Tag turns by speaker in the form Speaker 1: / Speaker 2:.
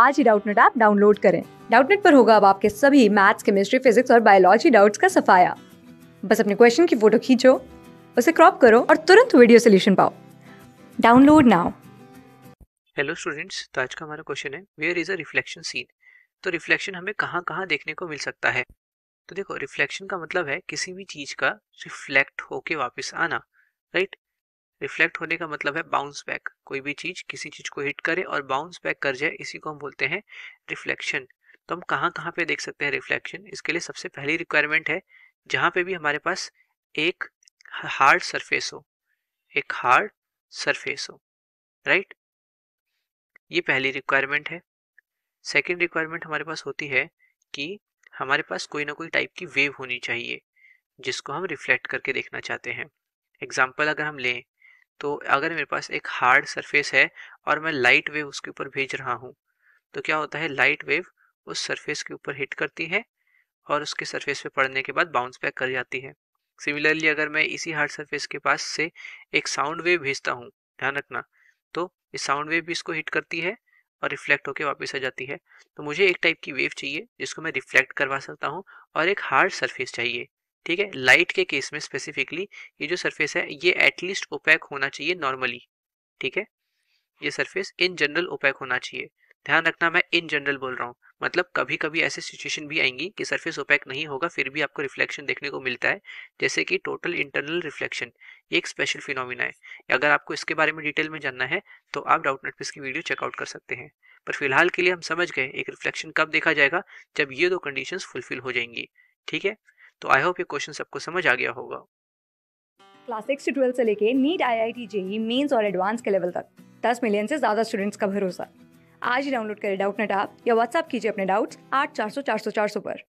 Speaker 1: आज ही Doubtnet app download करें डाउटनेट पर होगा अब आपके सभी मैथ्स केमिस्ट्री फिजिक्स और बायोलॉजी डाउट्स का सफाया बस अपने क्वेश्चन की फोटो खींचो उसे क्रॉप करो और तुरंत वीडियो सोल्यूशन पाओ डाउनलोड नाउ
Speaker 2: हेलो स्टूडेंट्स तो आज का हमारा क्वेश्चन है where is a reflection seen तो रिफ्लेक्शन हमें कहाँ कहाँ देखने को मिल सकता है तो देखो रिफ्लेक्शन का मतलब है किसी भी चीज़ का रिफ्लेक्ट होके वापस आना राइट right? रिफ्लेक्ट होने का मतलब है बाउंस बैक कोई भी चीज़ किसी चीज़ को हिट करे और बाउंस बैक कर जाए इसी को हम बोलते हैं रिफ्लेक्शन तो हम कहाँ कहाँ पे देख सकते हैं रिफ्लेक्शन इसके लिए सबसे पहली रिक्वायरमेंट है जहाँ पे भी हमारे पास एक हार्ड सरफेस हो एक हार्ड सरफेस हो राइट ये पहली रिक्वायरमेंट है सेकेंड रिक्वायरमेंट हमारे पास होती है कि हमारे पास कोई ना कोई टाइप की वेव होनी चाहिए जिसको हम रिफ्लेक्ट करके देखना चाहते हैं एग्जाम्पल अगर हम लें तो अगर मेरे पास एक हार्ड सरफेस है और मैं लाइट वेव उसके ऊपर भेज रहा हूँ तो क्या होता है लाइट वेव उस सरफेस के ऊपर हिट करती है और उसके सरफेस पे पड़ने के बाद बाउंस बैक कर जाती है सिमिलरली अगर मैं इसी हार्ड सरफेस के पास से एक साउंड वेव भेजता हूँ ध्यान रखना तो ये साउंड वेव भी इसको हिट करती है और रिफ्लेक्ट होकर वापस आ जाती है तो मुझे एक टाइप की वेव चाहिए जिसको मैं रिफ्लेक्ट करवा सकता हूँ और एक हार्ड सरफेस चाहिए ठीक है लाइट के केस में स्पेसिफिकली ये जो सरफेस है ये एटलीस्ट ओपैक होना चाहिए नॉर्मली ठीक है ये सरफेस इन जनरल ओपैक होना चाहिए ध्यान रखना मैं इन जनरल बोल रहा हूँ मतलब कभी कभी ऐसे सिचुएशन भी आएंगी कि सरफेस ओपैक नहीं होगा फिर भी आपको रिफ्लेक्शन देखने को मिलता है जैसे कि टोटल इंटरनल रिफ्लेक्शन ये एक स्पेशल फिनोमिना है अगर आपको इसके बारे में डिटेल में जानना है तो आप डाउट नेट की वीडियो चेकआउट कर सकते हैं पर फिलहाल के लिए हम समझ गए एक रिफ्लेक्शन कब देखा जाएगा जब ये दो कंडीशंस फुलफिल हो जाएंगी ठीक है तो आई होप ये क्वेश्चन सबको समझ आ गया होगा
Speaker 1: क्लास सिक्स से ट्वेल्थ से लेके NEET I I T JEE mains और एडवांस के लेवल तक दस मिलियन से ज़्यादा स्टूडेंट्स का भरोसा आज ही डाउनलोड करें डाउट नेट आप या व्हाट्सअप कीजिए अपने डाउट्स आठ चार सौ चार सौ चार सौ पर